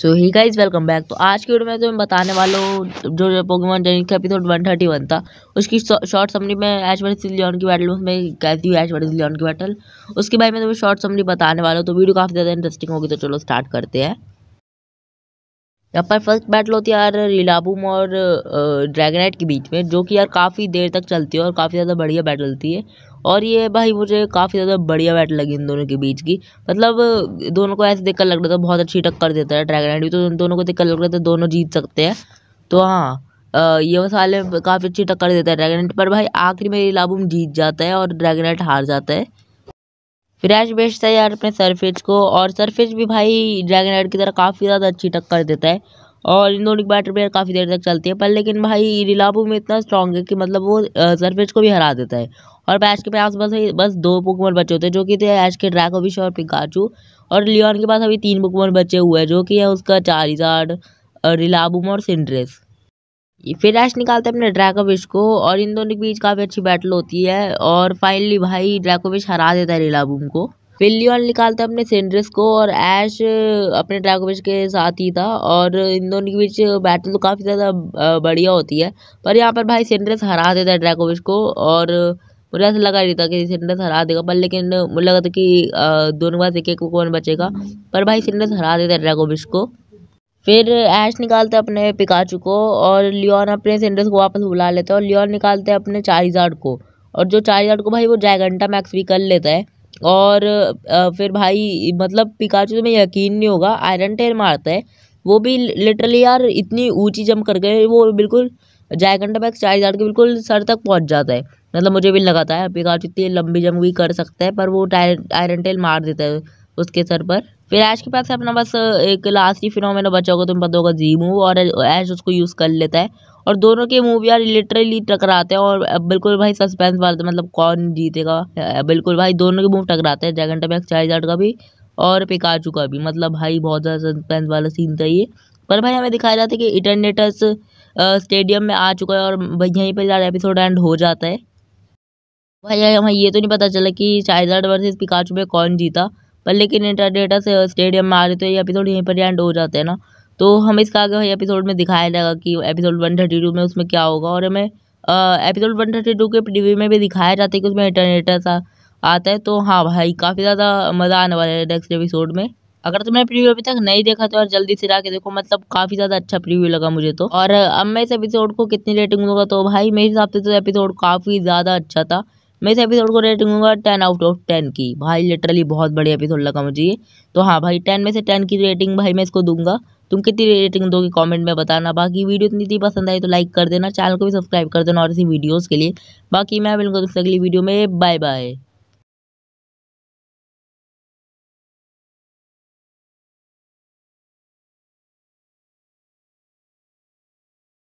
सो hi guys welcome back तो आज की वीडियो में तो मैं बताने वाला हूँ जो पोकेमॉन वन एपिसोड 131 था उसकी शॉर्ट समरी में एच वर्स लियोन की बैटल उसमें कैसी हुई एच वर्स लियोन की बैटल उसके बारे में तो मैं शॉर्ट समरी बताने वाला हूँ तो वीडियो काफ़ी ज़्यादा इंटरेस्टिंग होगी तो चलो स्टार्ट करते हैं यहाँ पर फर्स्ट बैटल होती है यार रिलाबूम और ड्रैगनाइट के बीच में जो कि यार काफ़ी देर तक चलती है और काफ़ी ज़्यादा बढ़िया बैटल होती है और ये भाई मुझे काफ़ी ज़्यादा बढ़िया बैटल लगी इन दोनों के बीच की मतलब दोनों को ऐसे देखकर लग रहा था बहुत अच्छी टक्कर देता है ड्रैगन भी तो दोनों को देखकर लग रहा था दोनों जीत सकते हैं तो हाँ ये मसाले काफ़ी अच्छी टक्कर देता है एंड पर भाई आखिरी में इलाबूम जीत जाता है और एंड हार जाता है फ्रैश बेचता है यार अपने सरफेज को और सरफेज भी भाई ड्रैगनेट की तरह काफ़ी ज़्यादा अच्छी टक्कर देता है और इन दोनों की बैटर प्लेयर काफ़ी देर तक चलती है पर लेकिन भाई रिलाबू में इतना स्ट्रांग है कि मतलब वो सरफेज को भी हरा देता है और बैच के पास बस बस दो पुकमर बचे होते हैं जो कि थे एच के ड्रैकोविश और पिकाचू और लियोन के पास अभी तीन पुकमर बचे हुए हैं जो कि है उसका चारिजार्ड रिलाबुम और सिंड्रेस फिर ऐश निकालते हैं अपने ड्रैकोविश को और इन दोनों के बीच काफ़ी अच्छी बैटल होती है और फाइनली भाई ड्रैकोविश हरा देता है रिलाबूम को फिर लियोन निकालते हैं अपने सेंड्रेस को और ऐश अपने ड्रैकोविश के साथ ही था और इन दोनों के बीच बैटल तो काफ़ी ज़्यादा बढ़िया होती है पर यहाँ पर भाई सिंड्रेस हरा देता है ड्रैकोविश को और मुझे ऐसा लगा नहीं था कि सिन्नत हरा देगा पर लेकिन मुझे लगा था कि दोनों के एक एक को कौन बचेगा पर भाई सिन्नत हरा देता है ड्रैगोबिश को फिर ऐश निकालते हैं अपने पिकाचू को और लियोन अपने सेंडर्स को वापस बुला लेता है और लियोन निकालते हैं अपने चारिजार्ड को और जो चारिजार्ड को भाई वो जैगंटा मैक्स भी कर लेता है और फिर भाई मतलब पिकाचू तो में यकीन नहीं होगा आयरन टेर मारता है वो भी लिटरली यार इतनी ऊँची जम कर गए वो बिल्कुल जायकंडा बैग चार हज़ार के बिल्कुल सर तक पहुंच जाता है मतलब मुझे भी लगाता है पिकाचू इतनी लंबी जम भी कर सकता है पर वो टायर आयरन टेल मार देता है उसके सर पर फिर ऐश के पास अपना बस एक लास्ट ही मैंने बचा होगा तुम्हें पता होगा जी मूव और ऐश उसको यूज़ कर लेता है और दोनों के मूव यार लिटरली टकराते हैं और बिल्कुल भाई सस्पेंस वाला तो मतलब कौन जीतेगा बिल्कुल भाई दोनों के मूव टकराते हैं जैगंटा बैग चार्जर का भी और पिकाचू का भी मतलब भाई बहुत ज़्यादा सस्पेंस वाला सीन था ये पर भाई हमें दिखाया जाता है कि इंटरनेटर्स स्टेडियम में आ चुका है और यहीं पर यार एपिसोड एंड हो जाता है भाई हमें ये तो नहीं पता चला कि शाइजार्ड वर्सेस पिकाचू में कौन जीता पर लेकिन इंटरडेटा से स्टेडियम में आ रहे तो ये एपिसोड यहीं पर एंड हो जाता है ना तो हम इसका आगे भाई एपिसोड में दिखाया जाएगा कि एपिसोड वन थर्टी टू में उसमें क्या होगा और हमें एपिसोड वन थर्टी टू के रिव्यू में भी दिखाया जाता है कि उसमें इंटरनेटा सा आता है तो हाँ भाई काफ़ी ज़्यादा मज़ा आने वाला है नेक्स्ट एपिसोड में अगर तुमने तो प्रीव्यू अभी तक नहीं देखा तो यार जल्दी से जाके देखो मतलब काफी ज्यादा अच्छा प्रीव्यू लगा मुझे तो और अब मैं इस एपिसोड को कितनी रेटिंग दूंगा तो भाई मेरे हिसाब से तो एपिसोड काफी ज्यादा अच्छा था मैं इस एपिसोड को रेटिंग दूंगा टेन आउट ऑफ टेन की भाई लिटरली बहुत बड़ी एपिसोड लगा मुझे ये तो हाँ भाई टेन में से टेन की रेटिंग भाई मैं इसको दूंगा तुम कितनी रेटिंग दोगे कमेंट में बताना बाकी वीडियो इतनी थी पसंद आई तो लाइक कर देना चैनल को भी सब्सक्राइब कर देना और इसी वीडियोस के लिए बाकी मैं मिलूंगा तुमसे अगली वीडियो में बाय बाय